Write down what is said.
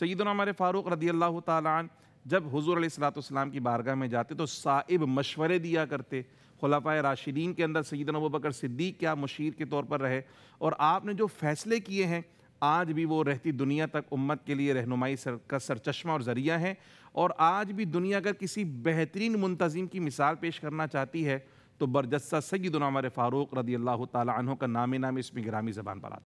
सईदना हमारे फ़ारूक रदी अल्लाह तालान जब हजूर सलाम की बारगाह में जाते तो साइब मशवरे दिया करते ख़ुलाफा राशिदीन के अंदर सईद अबू बकर सिद्दीक क्या मुशीर के तौर पर रहे और आपने जो फ़ैसले किए हैं आज भी वो रहती दुनिया तक उम्मत के लिए रहनुमाई सर का सरचश्मा और ज़रिया है और आज भी दुनिया अगर किसी बेहतरीन मुंतज़िम की मिसाल पेश करना चाहती है तो बरजस्ता सैदुल हमारे फ़ारूक रदी अल्लाह तहों का नाम नाम इसमें ग्रामी ज़बान पर